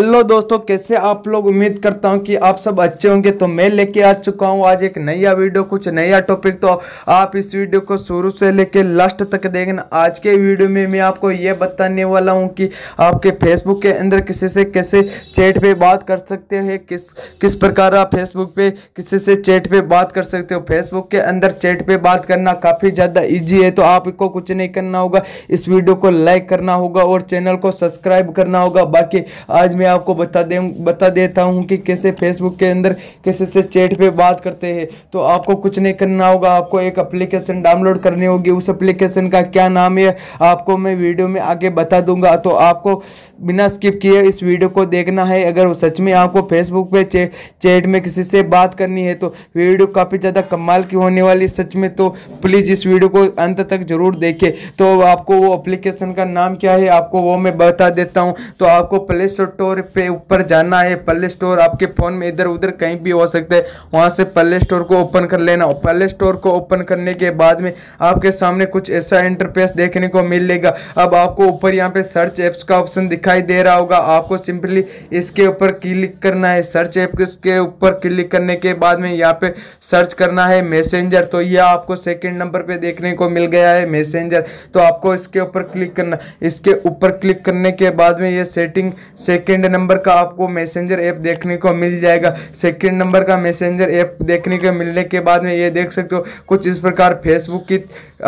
hello दोस्तों कैसे आप लोग उम्मीद करता हूं कि आप सब अच्छे होंगे तो मैं लेके आ चुका हूँ आज एक नया वीडियो कुछ नया टॉपिक तो आप इस वीडियो को शुरू से लेके लास्ट तक देखना आज के वीडियो में मैं आपको ये बताने वाला हूँ कि आपके फेसबुक के अंदर किसी से कैसे चैट पे बात कर सकते हैं किस किस प्रकार आप फेसबुक पे किसी से चैट पर बात कर सकते हो फेसबुक के अंदर चैट पर बात करना काफ़ी ज़्यादा ईजी है तो आपको कुछ नहीं करना होगा इस वीडियो को लाइक करना होगा और चैनल को सब्सक्राइब करना होगा बाकी आज मैं आपको बता दें बता देता हूँ कि कैसे फेसबुक के अंदर कैसे से चैट पे बात करते हैं तो आपको कुछ नहीं करना होगा आपको एक अप्लीकेशन डाउनलोड करनी होगी उस एप्लीकेशन का क्या नाम है आपको मैं वीडियो में आगे बता दूंगा तो आपको बिना स्किप किए इस वीडियो को देखना है अगर सच में आपको फेसबुक पे चैट में किसी से बात करनी है तो वीडियो काफ़ी ज़्यादा कमाल की होने वाली सच में तो प्लीज़ इस वीडियो को अंत तक ज़रूर देखें तो आपको वो अप्लीकेशन का नाम क्या है आपको वो मैं बता देता हूँ तो आपको प्ले स्टोर पे ऊपर जाना है प्ले स्टोर आपके फ़ोन में इधर उधर कहीं भी हो सकता है वहाँ से प्ले स्टोर को ओपन कर लेना प्ले स्टोर को ओपन करने के बाद में आपके सामने कुछ ऐसा इंटरफेस देखने को मिलेगा अब आपको ऊपर यहाँ पे सर्च ऐप्स का ऑप्शन दिखाई दे रहा होगा आपको सिंपली इसके ऊपर क्लिक करना है सर्च एप के ऊपर क्लिक करने के बाद में यहाँ पे सर्च करना है मैसेंजर तो यह आपको सेकेंड नंबर पर देखने को मिल गया है मैसेंजर तो आपको इसके ऊपर क्लिक करना इसके ऊपर क्लिक करने के बाद में ये सेटिंग सेकेंड नंबर का आपको मैसेंजर ऐप देखने को मिल जाएगा सेकेंड नंबर का मैसेंजर ऐप देखने को मिलने के बाद में ये देख सकते हो कुछ इस प्रकार फेसबुक की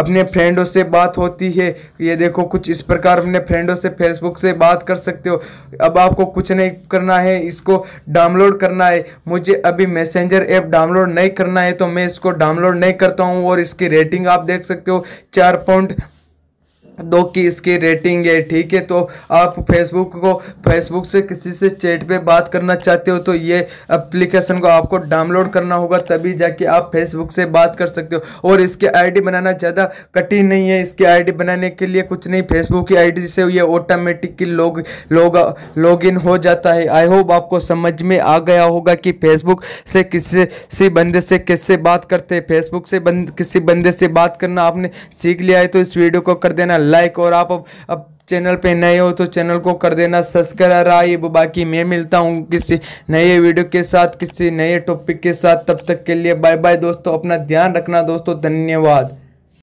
अपने फ्रेंडों से बात होती है ये देखो कुछ इस प्रकार अपने फ्रेंडों से फेसबुक से बात कर सकते हो अब आपको कुछ नहीं करना है इसको डाउनलोड करना है मुझे अभी मैसेंजर ऐप डाउनलोड नहीं करना है तो मैं इसको डाउनलोड नहीं करता हूँ और इसकी रेटिंग आप देख सकते हो चार पॉइंट दो की इसकी रेटिंग है ठीक है तो आप फेसबुक को फेसबुक से किसी से चैट पे बात करना चाहते हो तो ये एप्लीकेशन को आपको डाउनलोड करना होगा तभी जाके आप फेसबुक से बात कर सकते हो और इसकी आईडी बनाना ज़्यादा कठिन नहीं है इसकी आईडी बनाने के लिए कुछ नहीं फेसबुक की आईडी से ये ऑटोमेटिक लोग लोग लॉग इन हो जाता है आई होप आपको समझ में आ गया होगा कि फेसबुक से किसी बंदे से कैसे बात करते हैं फेसबुक से बंद किसी बंदे से बात करना आपने सीख लिया है तो इस वीडियो को कर देना लाइक और आप अब, अब चैनल पे नए हो तो चैनल को कर देना सब्सक्राइब बाकी मैं मिलता हूँ किसी नए वीडियो के साथ किसी नए टॉपिक के साथ तब तक के लिए बाय बाय दोस्तों अपना ध्यान रखना दोस्तों धन्यवाद